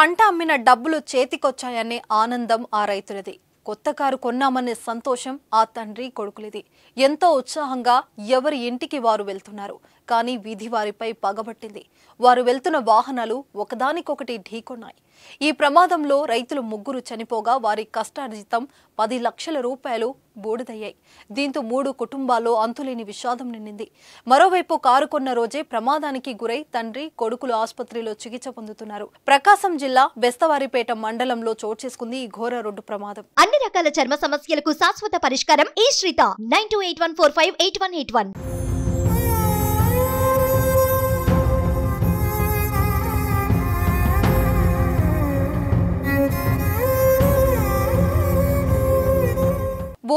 పంట అమ్మిన డబ్బులు చేతికొచ్చాయనే ఆనందం ఆ రైతులది కొత్త కారు కొన్నామనే సంతోషం ఆ తండ్రి కొడుకులది ఎంతో ఉత్సాహంగా ఎవరి ఇంటికి వారు వెళ్తున్నారు కానీ వీధి వారిపై పగబట్టింది వారు వెళ్తున్న వాహనాలు ఒకదానికొకటి ఢీకొన్నాయి ఈ ప్రమాదంలో రైతులు ముగ్గురు చనిపోగా వారి కష్టార్జితం పది లక్షల రూపాయలు బూడిదయ్యాయి దీంతో మూడు కుటుంబాల్లో అంతులేని విషాదం నిండింది మరోవైపు కారు కొన్న రోజే ప్రమాదానికి గురై తండ్రి కొడుకులు ఆసుపత్రిలో చికిత్స పొందుతున్నారు ప్రకాశం జిల్లా బెస్తవారిపేట మండలంలో చోటు చేసుకుంది ఈ ఘోర రోడ్డు ప్రమాదం అన్ని రకాల చర్మ సమస్యలకు శాశ్వత పరిష్కారం ఈ శ్రీత nine two eight one four five eight one eight one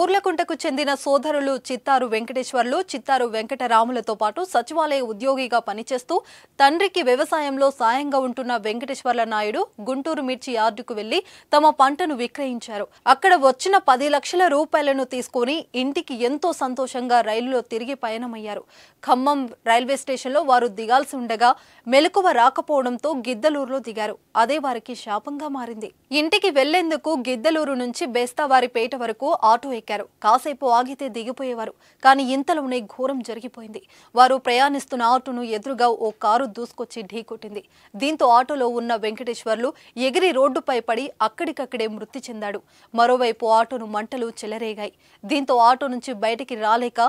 ఊర్లకుంటకు చెందిన సోదరులు చిత్తారు వెంకటేశ్వర్లు చిత్తారు వెంకటరాములతో పాటు సచివాలయ ఉద్యోగిగా పనిచేస్తూ తండ్రికి వ్యవసాయంలో సాయంగా ఉంటున్న వెంకటేశ్వర్ల నాయుడు గుంటూరు మిర్చి యార్డుకు వెళ్లి తమ పంటను విక్రయించారు అక్కడ వచ్చిన పది లక్షల రూపాయలను తీసుకుని ఇంటికి ఎంతో సంతోషంగా రైలులో తిరిగి పయనమయ్యారు ఖమ్మం రైల్వే స్టేషన్లో వారు దిగాల్సి ఉండగా మెలకువ రాకపోవడంతో గిద్దలూరులో దిగారు అదే వారికి శాపంగా మారింది ఇంటికి వెళ్లేందుకు గిద్దలూరు నుంచి పేట వరకు ఆటో ఎక్కారు ఎక్కారు కాసేపు ఆగితే దిగిపోయేవారు కానీ ఇంతలోనే ఘోరం జరిగిపోయింది వారు ప్రయాణిస్తున్న ఆటోను ఎదురుగా ఓ కారు దూసుకొచ్చి ఢీకొట్టింది దీంతో ఆటోలో ఉన్న వెంకటేశ్వర్లు ఎగిరి రోడ్డుపై పడి అక్కడికక్కడే మృతి చెందాడు మరోవైపు ఆటోను మంటలు చెలరేగాయి దీంతో ఆటో నుంచి బయటికి రాలేక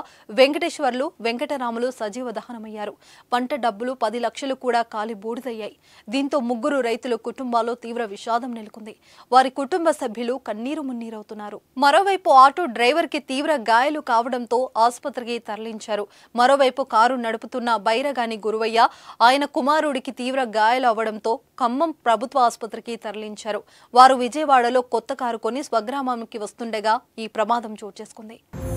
వెంకటేశ్వర్లు వెంకటరాములు సజీవ దహనమయ్యారు పంట డబ్బులు పది లక్షలు కూడా కాలి బూడిదయ్యాయి దీంతో ముగ్గురు రైతుల కుటుంబాల్లో తీవ్ర విషాదం నెలకొంది వారి కుటుంబ సభ్యులు కన్నీరు మున్నీరవుతున్నారు మరోవైపు ఆటో డ్రైవర్కి తీవ్ర గాయాలు కావడంతో ఆసుపత్రికి తరలించారు మరోవైపు కారు నడుపుతున్న బైరగాని గురువయ్య ఆయన కుమారుడికి తీవ్ర గాయాలు అవ్వడంతో ఖమ్మం ప్రభుత్వ ఆసుపత్రికి తరలించారు వారు విజయవాడలో కొత్త కారు కొని స్వగ్రామానికి వస్తుండగా ఈ ప్రమాదం చోటు చేసుకుంది